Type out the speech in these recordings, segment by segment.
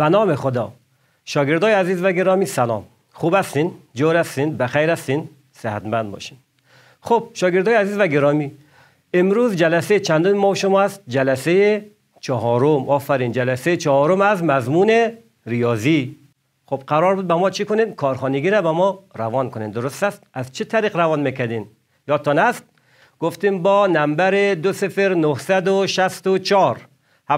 به نام خدا شاگردای عزیز و گرامی سلام خوب هستین جور هستین بخیر هستین صحتمند باشین خب شاگردای عزیز و گرامی امروز جلسه چندم ما شما است جلسه چهارم آفرین جلسه چهارم از مضمون ریاضی خب قرار بود به ما چی کنین کارخانگی را به ما روان کنین درست است از چه طریق روان میکردین یادتان است گفتیم با نمبر 20964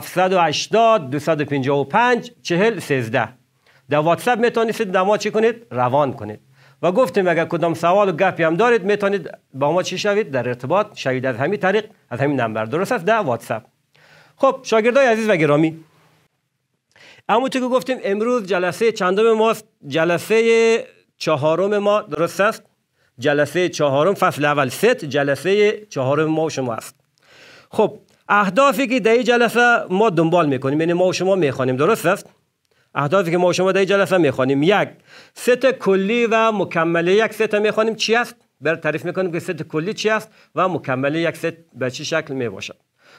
780 255 40 13 در واتساپ میتونید در ما چی کنید روان کنید و گفتیم اگر کدام سوال و گپی هم دارید میتونید با ما چی شوید در ارتباط شوید از همین طریق از همین نمبر درست است در واتساپ خب شاگردای عزیز و گرامی اما که گفتیم امروز جلسه چندم ماست جلسه چهارم ما درست است جلسه چهارم فصل اول ست جلسه چهارم ما شما است خب اهدافی که در جلسه ما دنبال میکنیم یعنی ما و شما میخوانیم درست است اهدافی که ما و شما در جلسه میخوانیم یک ست کلی و مکمل یک ست میخوانیم چی است بر تعریف میکنیم که ست کلی چی است و مکمل یک ست به چه شکل میباشد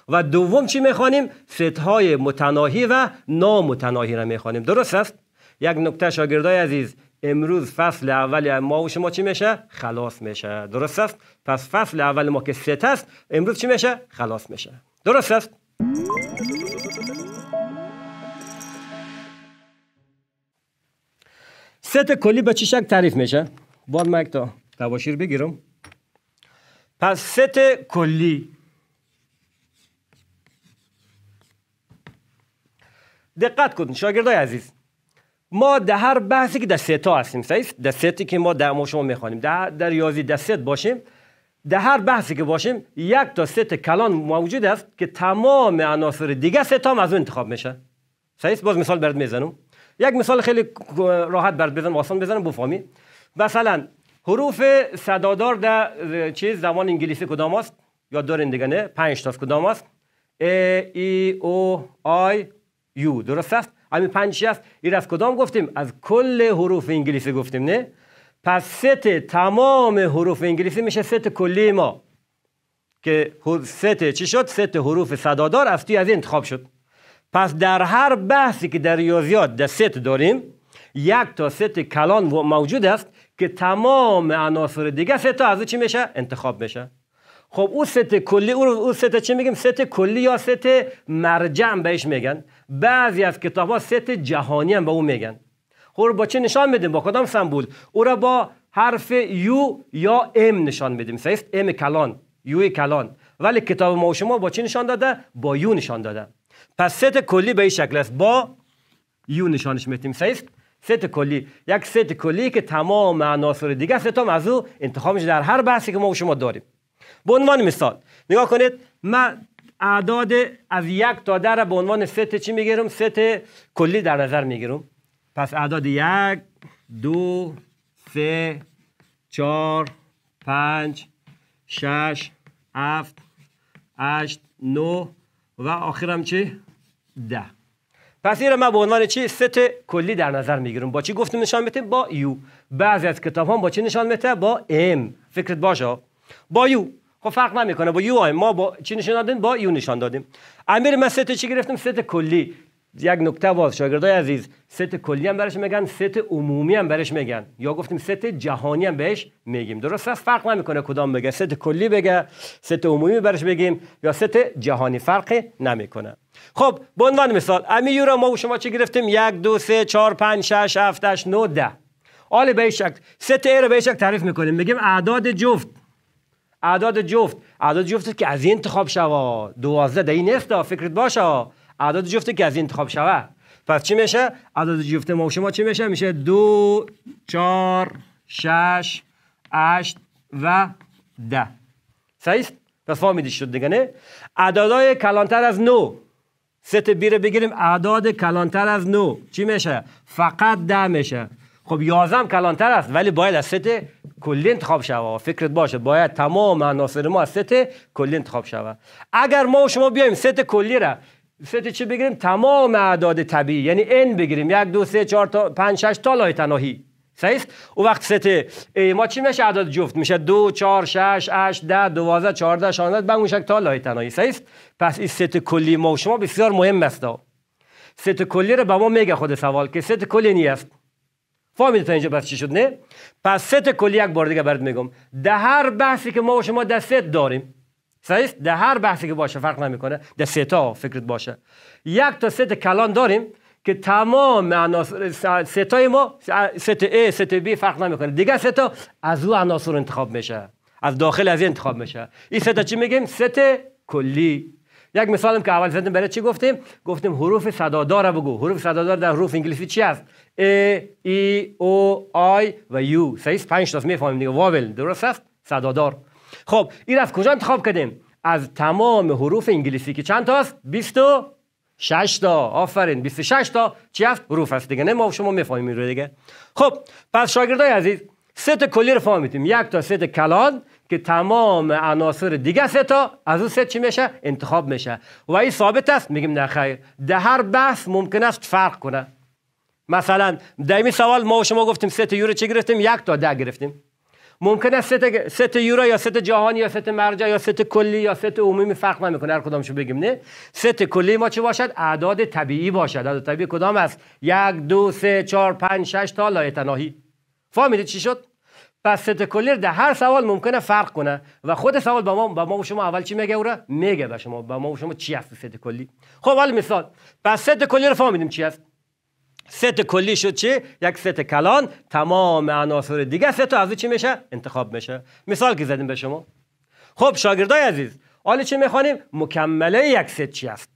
و دوم چی میخوانیم ست های متناهی و نامتناهی را میخوانیم درست است یک نکته شاگردای عزیز امروز فصل اول ما و شما چی میشه خلاص میشه درست است پس فصل اول ما که ست است امروز چی میشه خلاص میشه درست است ست کلی به چی شکل تعریف میشه باید من تا تباشیر بگیرم پس ست کلی دقت کن شاگردای عزیز ما در هر بحثی که در تا هستیم صحیح در ستی که ما در شما میخوانیم در, در یازی در باشیم در هر بحثی که باشیم یک تا ست کلان موجود است که تمام عناصر دیگه سه هم از اون انتخاب میشه صحیح باز مثال برد میزنم یک مثال خیلی راحت برد بزنم آسان بزنم بفهمی مثلا حروف صدادار در چیز زمان انگلیسی کدام است یاد دارین دیگه نه پنج تا کدام است ای او آی یو درست است همین پنج است این از کدام گفتیم از کل حروف انگلیسی گفتیم نه پس ست تمام حروف انگلیسی میشه ست کلی ما که ست چی شد ست حروف صدادار از توی از این انتخاب شد پس در هر بحثی که در ریاضیات در ست داریم یک تا ست کلان موجود است که تمام عناصر دیگه سه از چی میشه انتخاب میشه خب اون ست کلی اون او ست چی میگیم ست کلی یا ست مرجع بهش میگن بعضی از کتاب ها ست جهانی هم به اون میگن خب با چه نشان میدیم با کدام سمبول او را با حرف یو یا ام نشان میدیم سیست ام کلان یو کلان ولی کتاب ما و شما با چه نشان داده با یو نشان داده پس ست کلی به این شکل است با یو نشانش میدیم سیست ست کلی یک ست کلی که تمام عناصر دیگه ستام از او انتخاب میشه در هر بحثی که ما و شما داریم به عنوان مثال نگاه کنید من اعداد از یک تا را به عنوان ست چی میگیرم ست کلی در نظر میگیرم پس اعداد یک دو سه چهار پنج شش هفت هشت نو و آخرم چی ده پس این من به عنوان چی ست کلی در نظر میگیرم با چی گفتیم نشان میده با یو بعضی از کتاب هم با چی نشان میده با ام فکرت باشه با یو خب فرق نمیکنه با یو ما با چی نشون دادیم با یو نشان دادیم امیر ما ست چی گرفتیم ست کلی یک نکته باز شاگردای عزیز ست کلی هم برش میگن ست عمومی هم برش میگن یا گفتیم ست جهانی هم بهش میگیم درست است فرق نمیکنه کدام بگه ست کلی بگه ست عمومی برش بگیم یا ست جهانی فرق نمیکنه خب به عنوان مثال امی یورا ما و شما چی گرفتیم یک دو سه چهار پنج شش هفت هشت نه ده آله به شکل ست ای رو به شکل تعریف میکنیم میگیم اعداد جفت اعداد جفت اعداد جفت که از این انتخاب شوا دوازده دهی این نیست فکرت باشه اعداد جفت که از این انتخاب شوه پس چی میشه اعداد جفت ما و شما چی میشه میشه دو چهار شش هشت و ده صحیح پس فهمیدی شد دیگه نه اعدادهای کلانتر از نو ست بیره بگیریم اعداد کلانتر از نو چی میشه فقط ده میشه خب یازم کلانتر است ولی باید از ست کلی انتخاب شود فکرت باشه باید تمام عناصر ما از ست کلی انتخاب شود اگر ما و شما بیایم ست کلی را ست چی بگیریم تمام اعداد طبیعی یعنی n بگیریم یک دو سه چهار تا پنج شش تا لای تناهی صحیح او وقت ست ای ما چی میشه اعداد جفت میشه دو چهار شش هشت ده دوازده چهارده شانزده بنگ تا لای تناهی صحیح پس این ست کلی ما و شما بسیار مهم است ست کلی رو به ما میگه خود سوال که ست کلی نیست فهمیدید تا اینجا بس چی شد نه پس ست کلی یک بار دیگه برات میگم ده هر بحثی که ما و شما در ست داریم صحیح ده هر بحثی که باشه فرق نمیکنه در ستا فکرت باشه یک تا ست کلان داریم که تمام عناصر ستای ما ست ای ست بی فرق نمیکنه دیگه ستا از او عناصر انتخاب میشه از داخل از این انتخاب میشه این ستا چی میگیم ست کلی یک مثال که اول زدم برای چی گفتیم گفتیم حروف صدادار بگو حروف صدادار در حروف انگلیسی چی است ای ای، او، آی و U سعیس پنج تا میفهمیم دیگه واول درست است صدادار خب این از کجا انتخاب کردیم از تمام حروف انگلیسی که چند تا است 26 تا آفرین 26 تا چی است حروف است دیگه نه ما شما میفهمیم رو دیگه خب پس شاگردای عزیز سه تا کلی رو فهمیدیم یک تا سه کلان که تمام عناصر دیگه سه تا از اون سه چی میشه انتخاب میشه و این ثابت است میگیم نه خیر در هر بحث ممکن است فرق کنه مثلا این سوال ما و شما گفتیم سه تا یورو چی گرفتیم یک تا ده گرفتیم ممکن است سه تا یورو یا سه جهانی یا سه مرجع یا سه کلی یا سه عمومی فرق نمیکنه هر کدامشو بگیم نه سه کلی ما چه باشد اعداد طبیعی باشد اعداد طبیعی کدام است یک دو سه چهار پنج شش تا لایتناهی فهمیدید چی شد پس ست کلیر در هر سوال ممکنه فرق کنه و خود سوال با ما با ما و شما اول چی میگه او میگه به شما با ما و شما چی هست ست کلی خب ولی مثال پس ست کلی رو فهمیدیم چی هست ست کلی شد چی یک ست کلان تمام عناصر دیگه ست از چی میشه انتخاب میشه مثال که زدیم به شما خب شاگردای عزیز حالا چی میخوانیم مکمله یک ست چی است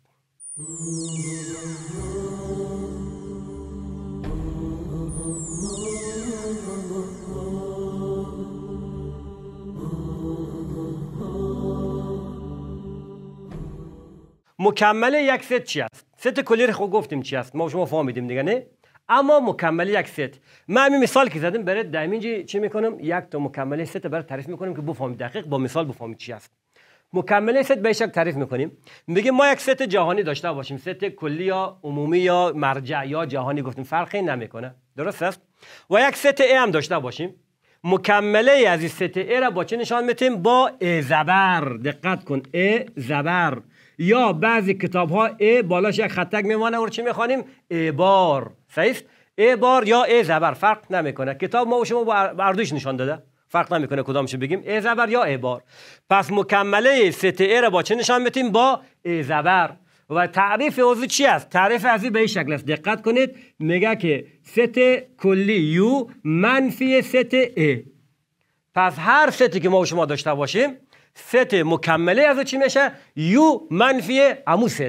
مکمل یک ست چی است ست کلی رو گفتیم چی است ما شما فهمیدیم دیگه نه اما مکمل یک ست ما همین مثال که زدیم برای دایمینجی چی میکنم یک تا مکمل ست برای تعریف میکنیم که بفهمید دقیق با مثال بفهمید چی است مکمل ست به شکل تعریف میکنیم میگه ما یک ست جهانی داشته باشیم ست کلی یا عمومی یا مرجع یا جهانی گفتیم فرقی نمیکنه درست است و یک ست ای هم داشته باشیم مکمله از این ست ای را با چه نشان میتیم با ای زبر دقت کن ای زبر یا بعضی کتاب ها ا بالاش یک خطک میمانه رو چی میخوانیم بار صحیح بار یا ا زبر فرق نمیکنه کتاب ما و شما با اردوش نشان داده فرق نمیکنه کدامش بگیم ا زبر یا بار پس مکمله ست ا را با چه نشان میتیم با ا زبر و تعریف اوزو چی است تعریف از به این شکل است دقت کنید میگه که ست کلی یو منفی ست ا پس هر ستی که ما و شما داشته باشیم ست مکمله از چی میشه یو منفی امو ست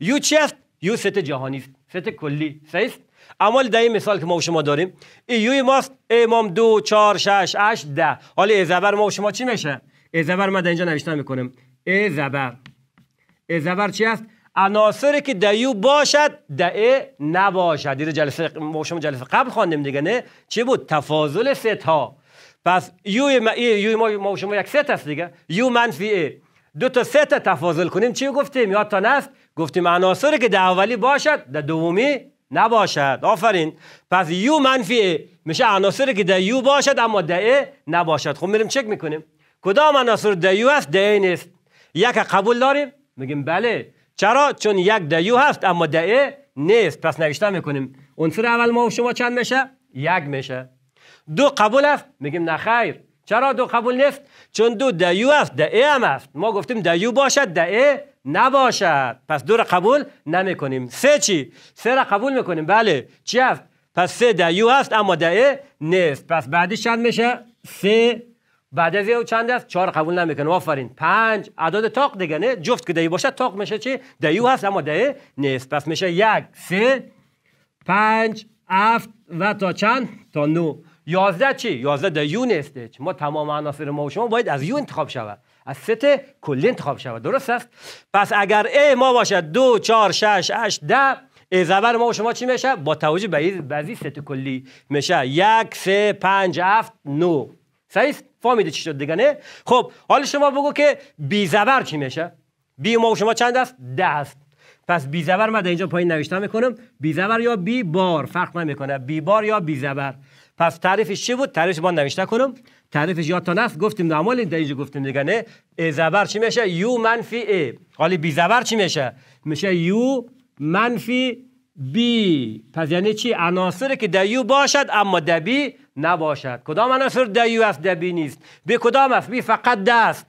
یو چی است یو ست جهانی است ست کلی سیست اما در این مثال که ما و شما داریم ای یوی ماست امام دو چار، شش هشت ده حالا ای زبر ما و شما چی میشه ای زبر ما در اینجا نوشته میکنم ای زبر ای زبر چی است عناصری که در یو باشد در ای نباشد دیر جلسه ما شما جلسه قبل خواندیم دیگه نه چی بود تفاضل ست ها پس یو یو ما, ما شما یک ست است دیگه یو منفی ای دو تا ست تفاضل کنیم چی گفتیم تا است گفتیم عناصری که در اولی باشد در دومی نباشد آفرین پس یو منفی ای میشه عناصری که در یو باشد اما در ای نباشد خب میریم چک میکنیم کدام عناصر در یو است در ای نیست یک قبول داریم میگیم بله چرا چون یک در یو هست اما ده ای نیست پس نوشته میکنیم عنصر اول ما شما چند میشه یک میشه دو قبول است میگیم نه خیر چرا دو قبول نیست چون دو دیو است ده ای هم است. ما گفتیم دیو باشد ده ای نباشد پس دو را قبول نمیکنیم سه چی سه را قبول میکنیم بله چی پس سه دیو است اما ده نیست پس بعدی چند میشه سه بعد از او چند است چهار قبول نمیکنه آفرین پنج اعداد تاق دیگه نه جفت که دی باشد تاق میشه چی دیو هست اما ده نیست پس میشه یک سه پنج هفت و تا چند تا نو یازده چی؟ یازده در یون استش ما تمام عناصر ما و شما باید از یون انتخاب شود از ست کلی انتخاب شود درست است پس اگر ای ما باشد دو چهار شش هشت ده زبر ما و شما چی میشه با توجه به بعضی ست کلی میشه یک سه پنج هفت نو صحیح فهمیده چی شد دیگه نه خب حال شما بگو که بی زبر چی میشه بی ما و شما چند است ده است پس بی زبر ما در اینجا پایین نوشتم میکنم بی زبر یا بی بار فرق نمیکنه بی بار یا بی زبر پس تعریفش چی بود تعریفش با نوشته کنم تعریفش یاد تا نفت گفتیم نعمال در اینجا گفتیم دیگه نه زبر چی میشه یو منفی ای حالی بی زبر چی میشه میشه یو منفی بی پس یعنی چی عناصر که در یو باشد اما در بی نباشد کدام عناصر در یو است در بی نیست به کدام است بی فقط دست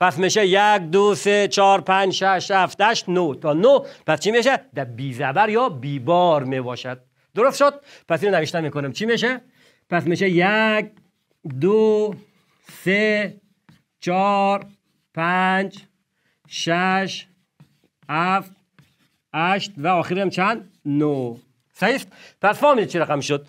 پس میشه یک دو سه چهار پنج شش هفت هشت نو تا نو پس چی میشه؟ در زبر یا بیبار میباشد درست شد پس اینو نوشته میکنم چی میشه پس میشه یک دو سه چهار پنج شش هفت هشت و آخریم چند نو صحیح پس فهمیدید چه رقم شد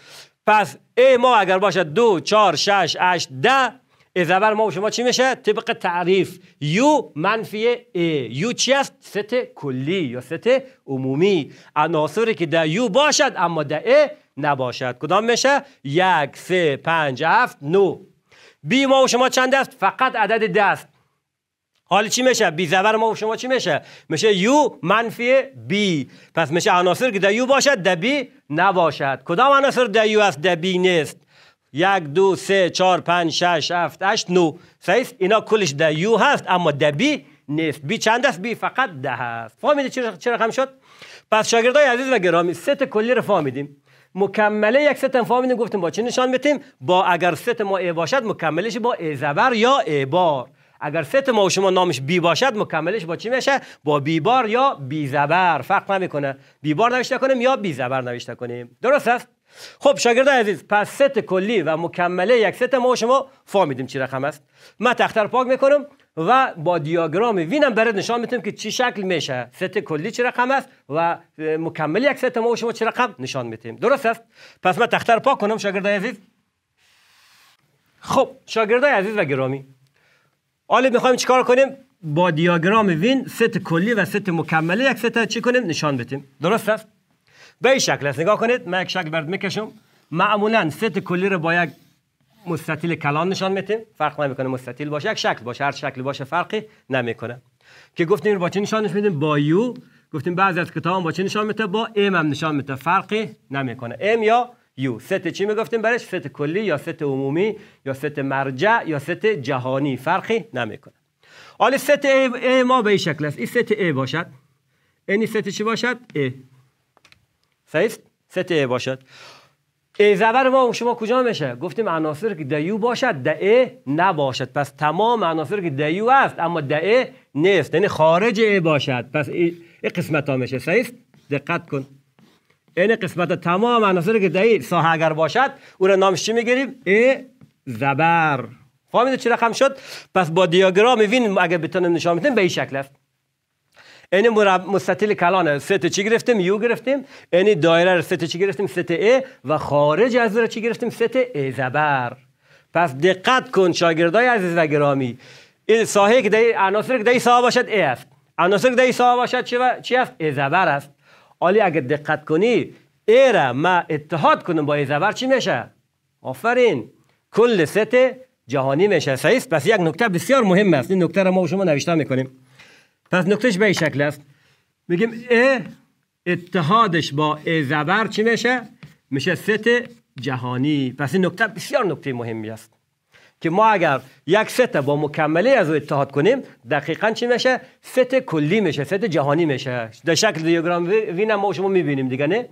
پس ای ما اگر باشد دو چهار شش هشت ده اذا بر ما و شما چی میشه طبق تعریف یو منفی ای یو چی است ست کلی یا ست عمومی عناصری که در یو باشد اما در ای نباشد کدام میشه یک سه پنج هفت نو بی ما و شما چند است فقط عدد دست حال چی میشه بی زبر ما و شما چی میشه میشه یو منفی بی پس میشه عناصر که در یو باشد در بی نباشد کدام عناصر در یو است در بی نیست یک دو سه چهار پنج شش هفت هشت نو صحیح اینا کلش ده یو هست اما ده بی نیست بی چند است بی فقط ده هست چرا چرا خم شد پس شاگردای عزیز و گرامی ست کلی رو فهمیدیم مکمله یک ست فهمیدیم گفتیم با چه نشان بتیم با اگر ست ما ای باشد مکملش با ای زبر یا ای بار اگر ست ما و شما نامش بی باشد مکملش با چی میشه با بی بار یا بی زبر فرق نمیکنه بی بار نوشته کنیم یا بی زبر نوشته کنیم درست است خب شاگرد عزیز پس ست کلی و مکمله یک ست ما شما فهمیدیم چی رقم است من تختر پاک میکنم و با دیاگرام وینم برات نشان میتونم که چی شکل میشه ست کلی چی رقم است و مکمل یک ست ما شما چی رقم نشان میتیم درست است پس من تختر پاک کنم شاگردای عزیز خب شاگردای عزیز و گرامی حالا میخوایم چیکار کنیم با دیاگرام وین ست کلی و ست مکمله یک ست چی کنیم نشان بدیم درست است به این شکل است نگاه کنید من یک شکل برد میکشم معمولا ست کلی رو با یک مستطیل کلان نشان میتیم فرق نمیکنه مستطیل باشه یک شکل باشه هر شکل باشه فرقی نمیکنه که گفتیم با چی نشانش میدیم با یو گفتیم بعضی از کتاب با چی نشان میده با ام هم نشان میده فرقی نمیکنه ام یا یو ست چی میگفتیم برش ست کلی یا ست عمومی یا ست مرجع یا ست جهانی فرقی نمیکنه حالا ست ای, ای ما به این شکل است این ست ای باشد این ست چی باشد ای سه تا باشد ای زبر ما شما کجا میشه گفتیم عناصر که دیو باشد دعه نباشد پس تمام عناصر که دیو است اما دعه نیست یعنی خارج ای باشد پس این قسمت ها میشه صحیح دقت کن این قسمت تمام عناصر که دی ساحه اگر باشد او را نامش چی میگیریم ای زبر فهمیدید چه رقم شد پس با دیاگرام ببین اگر بتونیم نشان بدیم به این شکل است یعنی مستطیل کلان ست چی گرفتیم یو گرفتیم یعنی دایره رو ست چی گرفتیم ست ای و خارج از رو چی گرفتیم ست ای زبر پس دقت کن شاگردای عزیز و گرامی این ساحه که دای عناصر که دای ساحه باشد ای است عناصر که دای ساحه باشد چی است ای زبر است اگر دقت کنی ای را ما اتحاد کنم با ای زبر چی میشه آفرین کل ست جهانی میشه صحیح پس یک نکته بسیار مهم است این نکته را ما شما نوشته میکنیم پس نکتهش به این شکل است میگیم ا اتحادش با ا زبر چی میشه میشه ست جهانی پس این نکته بسیار نکته مهمی است که ما اگر یک ست با مکمله از او اتحاد کنیم دقیقا چی میشه ست کلی میشه ست جهانی میشه در شکل دیاگرام وین ما شما میبینیم دیگه نه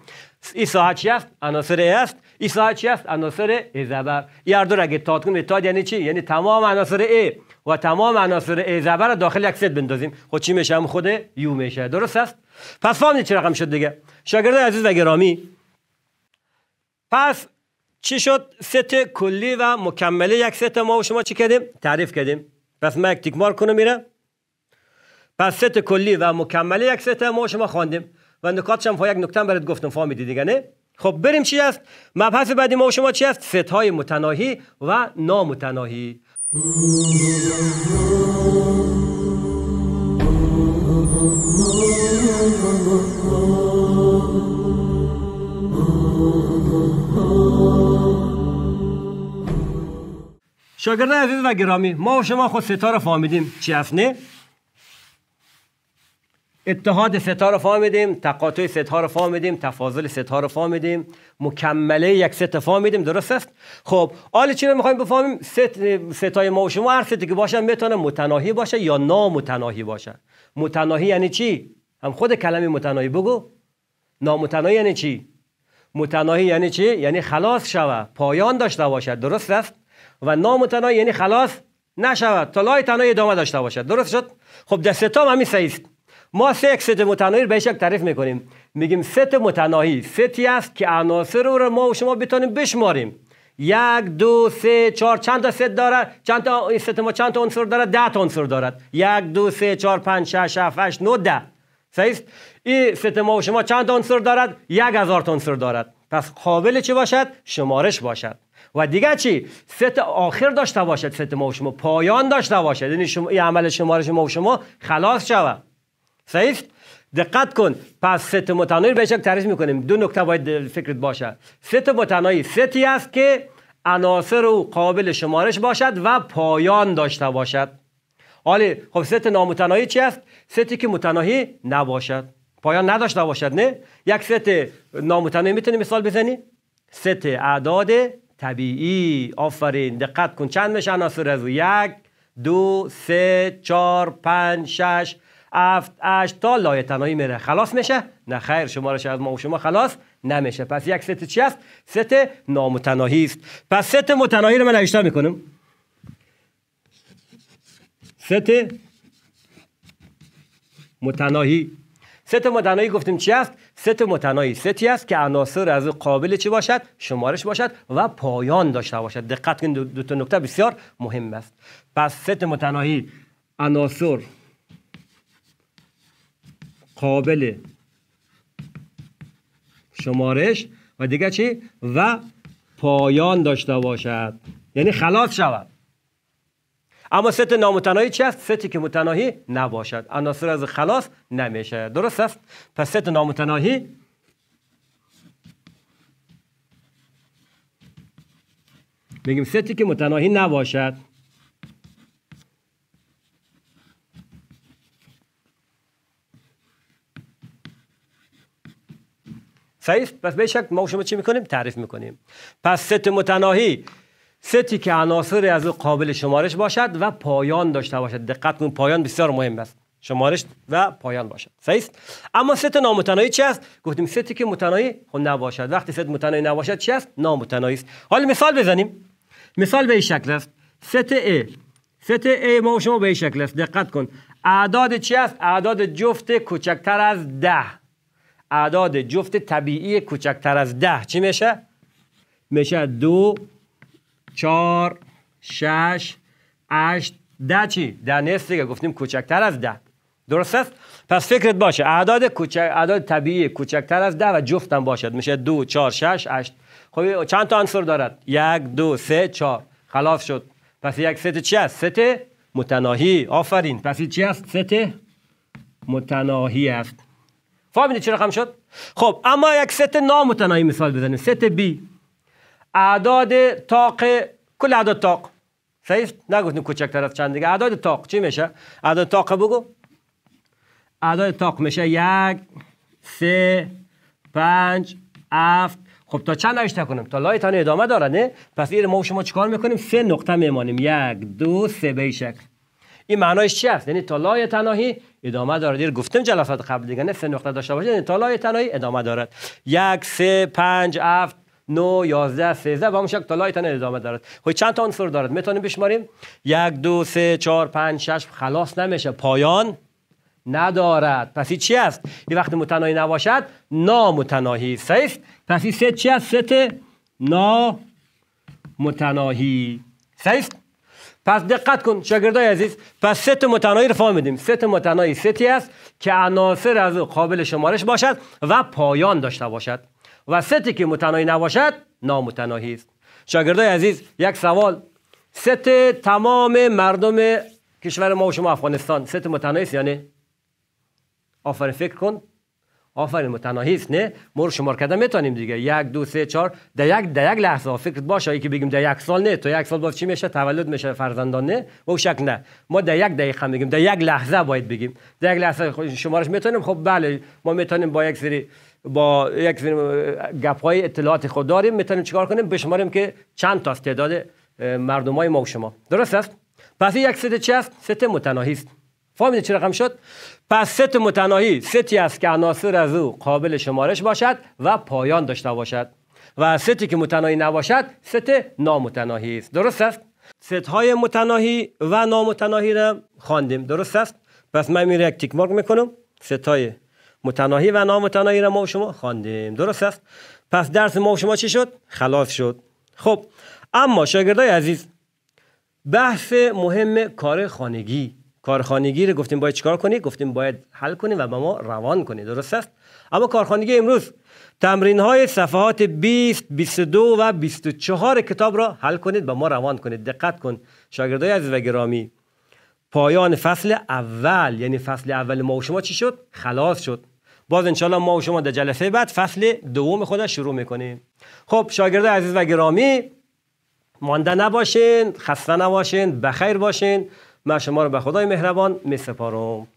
این ساعت چی است عناصر است اصلاح چی است عناصر زبر یاردو هر دو اگه اتحاد کنیم اتحاد یعنی چی یعنی تمام عناصر ای و تمام عناصر ای زبر داخل یک ست بندازیم خود چی میشه هم خود یو میشه درست است پس فهمید چه رقم شد دیگه شاگرد عزیز و گرامی پس چی شد ست کلی و مکمله یک ست ما و شما چی کردیم تعریف کردیم پس ما یک تیک کنم میره پس ست کلی و مکمله یک ست ما شما خواندیم و نکاتش هم یک نکته برات گفتم فهمیدی دیگه نه خب بریم چی است مبحث بعدی ما و شما چی است ستهای متناهی و نامتناهی شاگردان عزیز و گرامی ما و شما خود ستاره فهمیدیم چی است نه اتحاد ستا رو فهمیدیم تقاطع ستا رو فهمیدیم تفاضل ستا رو فهمیدیم مکمله یک ست فهمیدیم درست است خب حالا چی میخوایم بفهمیم ست ستای ما و شما هر ستی که باشه میتونه متناهی باشه یا نامتناهی باشه متناهی یعنی چی هم خود کلمه متناهی بگو نامتناهی یعنی چی متناهی یعنی چی یعنی خلاص شوه پایان داشته باشد درست است و نامتناهی یعنی خلاص نشود تا لای تنها ادامه داشته باشد درست شد خب در ستام همین است ما سه ست متناهی رو به شکل تعریف میکنیم میگیم ست متناهی ستی است که عناصر رو ما و شما بتونیم بشماریم یک دو سه چهار چند تا ست دارد چند تا ست ما چند تا عنصر دارد ده تا عنصر دارد یک دو سه چهار پنج شش هفت هشت نو ده صحیح این ست ما و شما چند عنصر دارد یک هزار تا عنصر دارد پس قابل چه باشد شمارش باشد و دیگه چی ست آخر داشته باشد ست ما و شما پایان داشته باشد یعنی شما این عمل شمارش ما و شما خلاص شود صحیح دقت کن پس ست متنایی به تعریف میکنیم دو نکته باید فکرت باشه ست متنایی ستی است که عناصر و قابل شمارش باشد و پایان داشته باشد حالی خب ست نامتنایی چی است ستی که متناهی نباشد پایان نداشته باشد نه یک ست نامتناهی میتونی مثال بزنی ست اعداد طبیعی آفرین دقت کن چند میشه عناصر از یک دو سه چهار پنج شش هفت اش تا لایه میره خلاص میشه نه خیر شمارش از ما و شما خلاص نمیشه پس یک ست چی است ست نامتناهی است پس ست متناهی رو من نوشته میکنم ست متناهی ست متناهی گفتیم چی است ست متناهی ستی است که عناصر از قابل چی باشد شمارش باشد و پایان داشته باشد دقت کنید دو, تا نکته بسیار مهم است پس ست متناهی عناصر قابل شمارش و دیگه چی؟ و پایان داشته باشد یعنی خلاص شود اما ست نامتناهی چی است؟ ستی که متناهی نباشد عناصر از خلاص نمیشه درست است؟ پس ست نامتناهی میگیم ستی که متناهی نباشد صحیح پس به شک ما شما چی میکنیم تعریف میکنیم پس ست متناهی ستی که عناصر از او قابل شمارش باشد و پایان داشته باشد دقت کن پایان بسیار مهم است شمارش و پایان باشد صحیح اما ست نامتناهی چی است گفتیم ستی که متناهی خود خب نباشد وقتی ست متناهی نباشد چی است نامتناهی است حالا مثال بزنیم مثال به این شکل است ست ای، ست ما شما به این شکل است دقت کن اعداد چی است اعداد جفت کوچکتر از ده اعداد جفت طبیعی کوچکتر از ده چی میشه؟ میشه دو چار شش هشت ده چی؟ ده نیست دیگه گفتیم کوچکتر از ده درست است؟ پس فکرت باشه اعداد, کوچک... اعداد طبیعی کوچکتر از ده و جفت هم باشد میشه دو چار شش هشت خب چند تا عنصر دارد؟ یک دو سه چار خلاف شد پس یک ست چی است؟ ست متناهی آفرین پس چی است؟ ست متناهی است فهمیدید چی رقم شد خب اما یک ست نامتنایی مثال بزنیم ست بی اعداد تاق کل اعداد تاق صحیح نگفتیم کوچکتر از چند دیگه اعداد تاق چی میشه اعداد تاق بگو اعداد تاق میشه یک سه پنج هفت خب تا چند نوشته کنیم تا لایتان ادامه داره نه پس این ما شما چیکار میکنیم سه نقطه میمانیم یک دو سه به شکل این معنایش چی است یعنی تا لای ادامه دارد. دیر یعنی گفتم جلسات قبل دیگه نه سه نقطه داشته باشه یعنی تا لای ادامه دارد یک سه پنج هفت نو یازده سیزده و همون شکل تالای تنهایی ادامه دارد خب چند تا عنصر دارد میتونیم بشماریم یک دو سه چهار پنج شش خلاص نمیشه پایان ندارد پس چی است این وقت متناهی نباشد نامتناهی سیف پس این ست چی است ست نامتناهی سیست پس دقت کن شاگردای عزیز پس ست متناهی رو فهمیدیم ست متناهی ستی است که عناصر از قابل شمارش باشد و پایان داشته باشد و ستی که متنایی نباشد نامتناهی است شاگردای عزیز یک سوال ست تمام مردم کشور ما و شما افغانستان ست متنایی است یعنی آفرین فکر کن آفرین متناهیست نه مر شمار کرده میتونیم دیگه یک دو سه چهار در یک در یک لحظه فکر باشه که بگیم در یک سال نه تو یک سال باز چی میشه تولد میشه فرزندان نه و شک نه ما در یک دقیقه میگیم در یک لحظه باید بگیم در یک لحظه خب شمارش میتونیم خب بله ما میتونیم با یک سری با یک سری گپ های اطلاعات خود داریم میتونیم چیکار کنیم بشماریم که چند تا تعداد مردمای ما و شما درست است پس یک ست چی است ست متناهی فهمیده چه رقم شد پس ست متناهی ستی است که عناصر از او قابل شمارش باشد و پایان داشته باشد و ستی که متناهی نباشد ست نامتناهی است درست است ست های متناهی و نامتناهی را خواندیم درست است پس من میره یک تیک مارک میکنم ست های متناهی و نامتناهی را ما و شما خواندیم درست است پس درس ما و شما چی شد خلاص شد خب اما شاگردای عزیز بحث مهم کار خانگی کارخانگی رو گفتیم باید چیکار کنی گفتیم باید حل کنی و به ما روان کنی درست است اما کارخانگی امروز تمرین های صفحات 20 22 و 24 کتاب را حل کنید به ما روان کنید دقت کن شاگردای عزیز و گرامی پایان فصل اول یعنی فصل اول ما و شما چی شد خلاص شد باز انشالله ما و شما در جلسه بعد فصل دوم خودش شروع میکنیم خب شاگردای عزیز و گرامی مانده نباشین خسته نباشین بخیر باشین من شما رو به خدای مهربان میسپارم